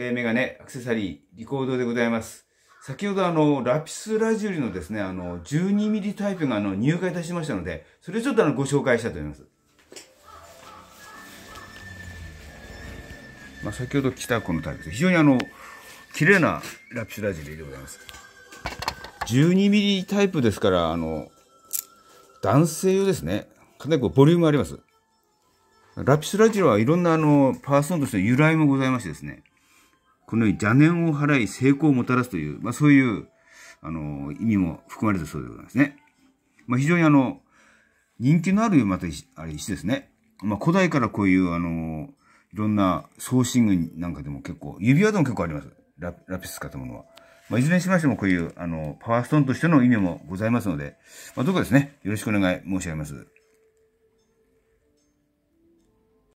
えメガネ、アクセサリー、リコードでございます。先ほどあの、ラピスラジュリのですね、あの、12ミリタイプがあの、入荷いたしましたので、それちょっとあの、ご紹介したいと思います。まあ、先ほど来たこのタイプです。非常にあの、綺麗なラピスラジュリでございます。12ミリタイプですから、あの、男性用ですね。かなりこう、ボリュームあります。ラピスラジュリはいろんなあの、パーソンとして由来もございましてですね。このように邪念を払い成功をもたらすという、まあそういう、あの、意味も含まれてそうでございますね。まあ非常にあの、人気のある、また、あれ、石ですね。まあ古代からこういう、あの、いろんな送信具なんかでも結構、指輪でも結構あります。ラピス使ったものは。まあ、いずれにしましてもこういう、あの、パワーストーンとしての意味もございますので、まあ、どうかですね、よろしくお願い申し上げます。